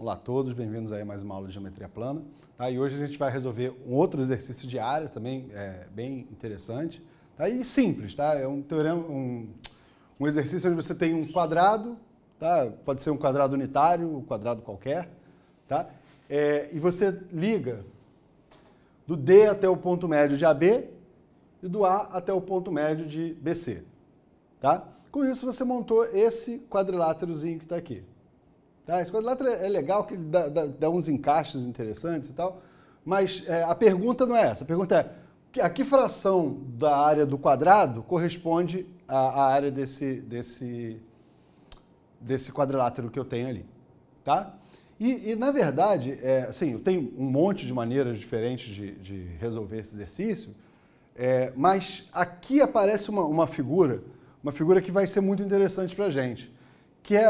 Olá a todos, bem-vindos a mais uma aula de geometria plana. Tá? E hoje a gente vai resolver um outro exercício de área também é, bem interessante tá? e simples. Tá? É um, teorema, um, um exercício onde você tem um quadrado, tá? pode ser um quadrado unitário, um quadrado qualquer, tá? É, e você liga do D até o ponto médio de AB e do A até o ponto médio de BC. Tá? Com isso você montou esse quadrilátero que está aqui. Tá? quadrilátero é legal, que dá, dá, dá, uns encaixes interessantes e tal, mas é, a pergunta não é essa. A pergunta é, a que fração da área do quadrado corresponde à, à área desse, desse, desse quadrilátero que eu tenho ali? Tá? E, e, na verdade, é, assim, eu tenho um monte de maneiras diferentes de, de resolver esse exercício, é, mas aqui aparece uma, uma, figura, uma figura que vai ser muito interessante para a gente que é,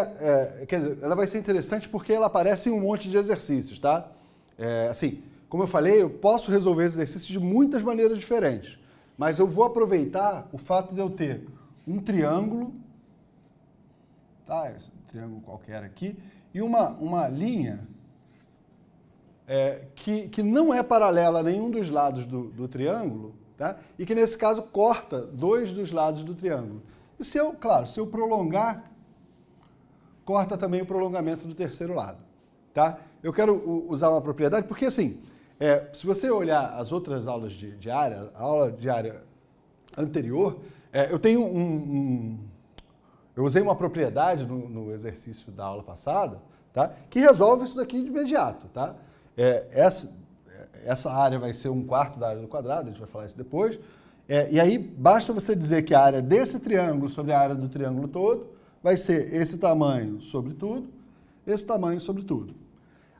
é, quer dizer, ela vai ser interessante porque ela aparece em um monte de exercícios, tá? É, assim, como eu falei, eu posso resolver exercícios de muitas maneiras diferentes, mas eu vou aproveitar o fato de eu ter um triângulo, tá? Esse triângulo qualquer aqui, e uma, uma linha é, que, que não é paralela a nenhum dos lados do, do triângulo, tá? e que nesse caso corta dois dos lados do triângulo. E se eu, claro, se eu prolongar corta também o prolongamento do terceiro lado. Tá? Eu quero usar uma propriedade, porque assim, é, se você olhar as outras aulas de, de área, a aula de área anterior, é, eu tenho um, um, Eu usei uma propriedade no, no, exercício da aula passada, tá? Que resolve isso daqui de imediato, tá? É, essa, essa área vai ser um quarto da área do quadrado, a gente vai falar isso depois. É, e aí basta você dizer que a área é desse triângulo sobre a área do triângulo todo vai ser esse tamanho sobre tudo, esse tamanho sobre tudo.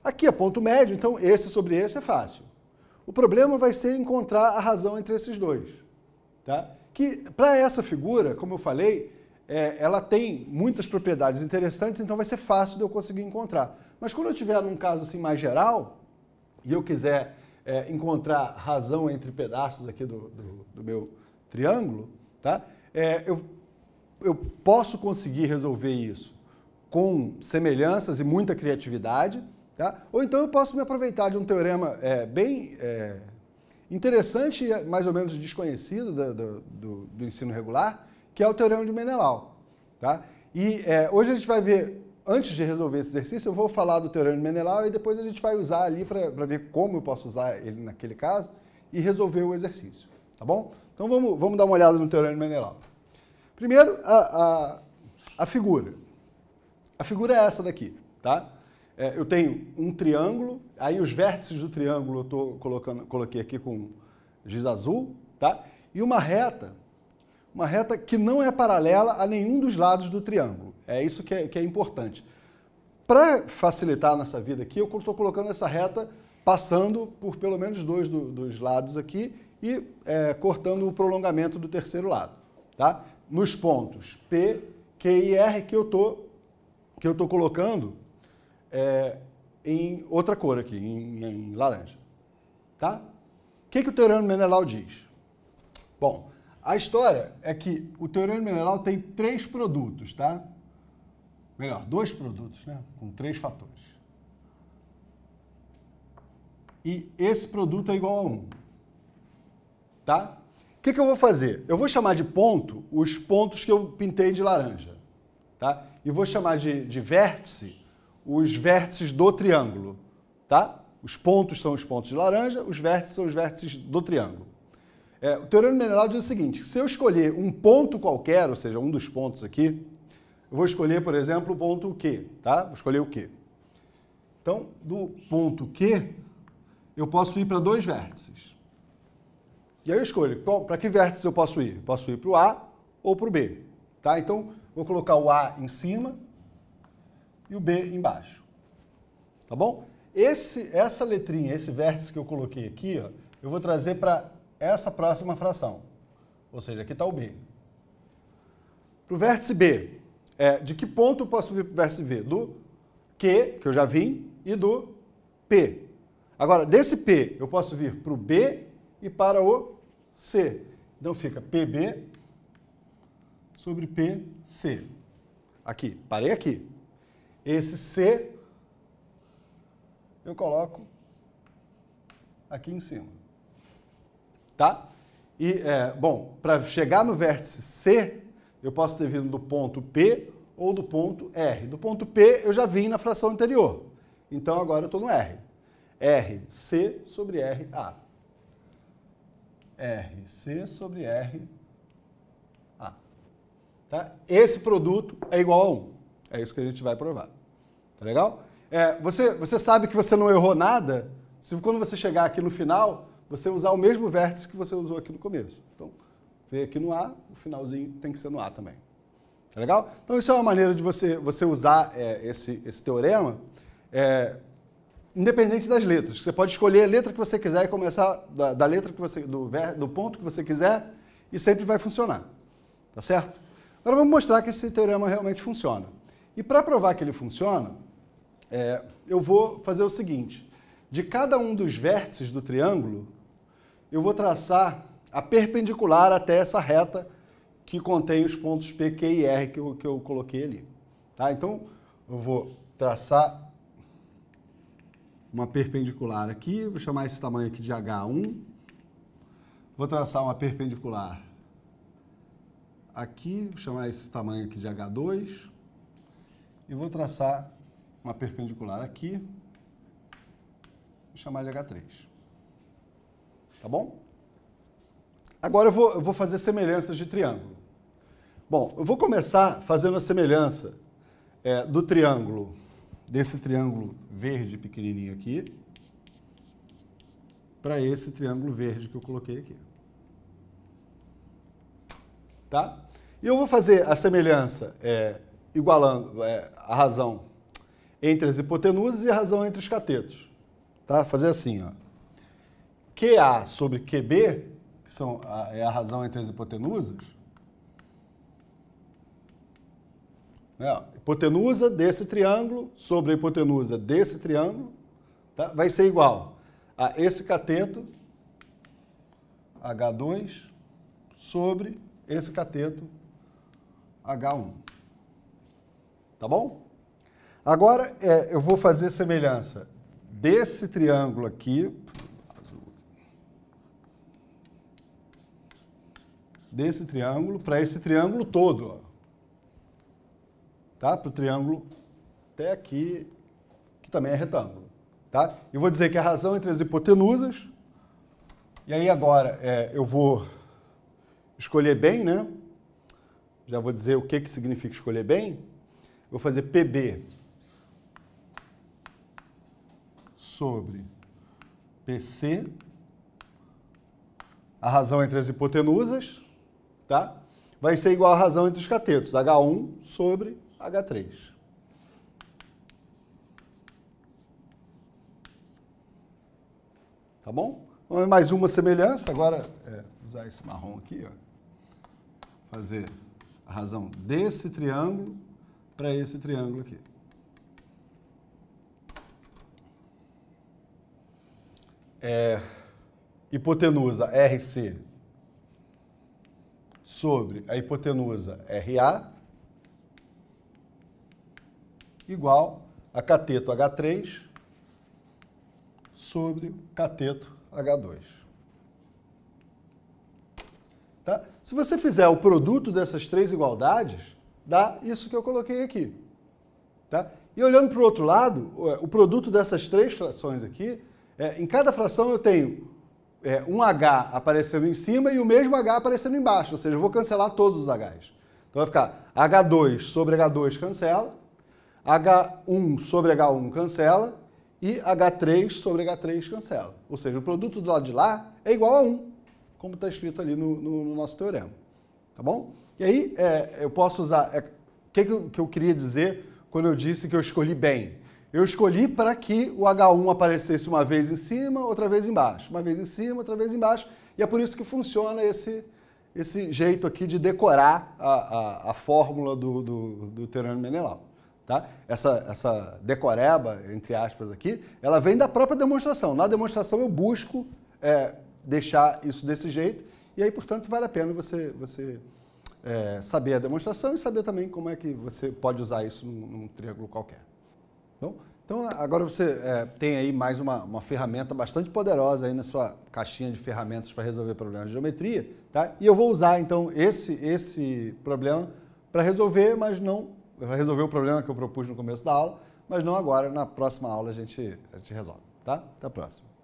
Aqui é ponto médio, então esse sobre esse é fácil. O problema vai ser encontrar a razão entre esses dois. Tá? Que para essa figura, como eu falei, é, ela tem muitas propriedades interessantes, então vai ser fácil de eu conseguir encontrar. Mas quando eu tiver num caso assim mais geral, e eu quiser é, encontrar razão entre pedaços aqui do, do, do meu triângulo, tá? É, eu eu posso conseguir resolver isso com semelhanças e muita criatividade, tá? ou então eu posso me aproveitar de um teorema é, bem é, interessante e mais ou menos desconhecido do, do, do, do, ensino regular, que é o teorema de Menelau. Tá? E é, hoje a gente vai ver, antes de resolver esse exercício, eu vou falar do teorema de Menelau e depois a gente vai usar ali para ver como eu posso usar ele naquele caso e resolver o exercício. Tá bom? Então vamos, vamos dar uma olhada no teorema de Menelau. Primeiro, a, a, a figura. A figura é essa daqui, tá? É, eu tenho um triângulo, aí os vértices do triângulo eu tô colocando, coloquei aqui com giz azul, tá? E uma reta, uma reta que não é paralela a nenhum dos lados do triângulo. É isso que é, que é importante. Para facilitar nossa vida aqui, eu estou colocando essa reta passando por pelo menos dois do, dos lados aqui e é, cortando o prolongamento do terceiro lado, tá? nos pontos P, Q e R que eu tô, que eu tô colocando é, em outra cor aqui, em, em laranja. Tá? O que, que o Teorema Menelau diz? Bom, a história é que o Teorema Menelau tem três produtos, tá? Melhor, dois produtos, né? Com três fatores. E esse produto é igual a um, tá? O que, que eu vou fazer? Eu vou chamar de ponto os pontos que eu pintei de laranja. Tá? E vou chamar de, de vértice os vértices do triângulo. Tá? Os pontos são os pontos de laranja, os vértices são os vértices do triângulo. É, o teorema mineral diz o seguinte, se eu escolher um ponto qualquer, ou seja, um dos pontos aqui, eu vou escolher, por exemplo, o ponto Q, tá? Vou escolher o Q. Então, do ponto Q, eu posso ir para dois vértices. E aí eu escolho para que vértice eu posso ir. posso ir para o A ou para o B. Tá? Então, vou colocar o A em cima e o B embaixo. Tá bom? Esse, essa letrinha, esse vértice que eu coloquei aqui, ó, eu vou trazer para essa próxima fração. Ou seja, aqui está o B. Para o vértice B, é, de que ponto eu posso vir para o vértice B? Do Q, que eu já vim, e do P. Agora, desse P, eu posso vir para o B e para o C. Então fica PB sobre PC. Aqui, parei aqui. Esse C eu coloco aqui em cima. Tá? E, é, bom, para chegar no vértice C, eu posso ter vindo do ponto P ou do ponto R. Do ponto P eu já vim na fração anterior. Então agora eu estou no R. R, C sobre R, A. Rc sobre R, Tá? Esse produto é igual a 1. É isso que a gente vai provar. Tá legal? É, você, você sabe que você não errou nada se quando você chegar aqui no final, você usar o mesmo vértice que você usou aqui no começo. Então, veio aqui no A, o finalzinho tem que ser no A também. Tá legal? Então, isso é uma maneira de você, você usar é, esse, esse teorema é, independente das letras. Você pode escolher a letra que você quiser e começar da, da letra que você, do, ver, do ponto que você quiser e sempre vai funcionar. Tá certo? Agora vamos mostrar que esse teorema realmente funciona. E para provar que ele funciona, é, eu vou fazer o seguinte: de cada um dos vértices do triângulo, eu vou traçar a perpendicular até essa reta que contém os pontos P, Q e R que eu, que eu coloquei ali. Tá? Então, eu vou traçar uma perpendicular aqui, vou chamar esse tamanho aqui de H1. Vou traçar uma perpendicular aqui, vou chamar esse tamanho aqui de H2. E vou traçar uma perpendicular aqui, vou chamar de H3. Tá bom? Agora eu vou, eu vou fazer semelhanças de triângulo. Bom, eu vou começar fazendo a semelhança é, do triângulo desse triângulo verde pequenininho aqui para esse triângulo verde que eu coloquei aqui. Tá? E eu vou fazer a semelhança é, igualando é, a razão entre as hipotenusas e a razão entre os catetos. Tá? Fazer assim, ó. QA sobre QB, que são a, é a razão entre as hipotenusas, Né? A hipotenusa desse triângulo sobre a hipotenusa desse triângulo tá? vai ser igual a esse cateto H2 sobre esse cateto H1. Tá bom? Agora é, eu vou fazer semelhança desse triângulo aqui, desse triângulo para esse triângulo todo. Ó tá? para o triângulo até aqui, que também é retângulo. Tá? Eu vou dizer que a razão entre as hipotenusas, e aí agora é, eu vou escolher bem, né? já vou dizer o que, que significa escolher bem, vou fazer PB sobre PC, a razão entre as hipotenusas, tá? vai ser igual à razão entre os catetos, H1 sobre H3. Tá bom? Vamos ver mais uma semelhança. Agora, é, usar esse marrom aqui, ó. Fazer a razão desse triângulo para esse triângulo aqui. É, hipotenusa RC sobre a hipotenusa RA igual a cateto H3 sobre cateto H2. Tá? Se você fizer o produto dessas três igualdades, dá isso que eu coloquei aqui. Tá? E olhando para o outro lado, é, o produto dessas três frações aqui, é, em cada fração eu tenho é, um H aparecendo em cima e o mesmo H aparecendo embaixo, ou seja, eu vou cancelar todos os Hs. Então vai ficar H2 sobre H2 cancela, H1 sobre H1 cancela e H3 sobre H3 cancela. Ou seja, o produto do lado de lá é igual a 1, como está escrito ali no, no, no, nosso teorema. Tá bom? E aí é, eu posso usar... O é, que, que eu, que eu queria dizer quando eu disse que eu escolhi bem? Eu escolhi para que o H1 aparecesse uma vez em cima, outra vez embaixo, uma vez em cima, outra vez embaixo, e é por isso que funciona esse, esse jeito aqui de decorar a, a, a fórmula do, do, do teorema Menelau. Tá? Essa, essa decoreba, entre aspas, aqui, ela vem da própria demonstração. Na demonstração eu busco é, deixar isso desse jeito e aí, portanto, vale a pena você, você é, saber a demonstração e saber também como é que você pode usar isso num, num triângulo qualquer. Então, então agora você é, tem aí mais uma, uma ferramenta bastante poderosa aí na sua caixinha de ferramentas para resolver problemas de geometria, tá? E eu vou usar, então, esse, esse problema para resolver, mas não resolver o problema que eu propus no começo da aula, mas não agora. Na próxima aula a gente, a gente resolve, tá? Até a próxima.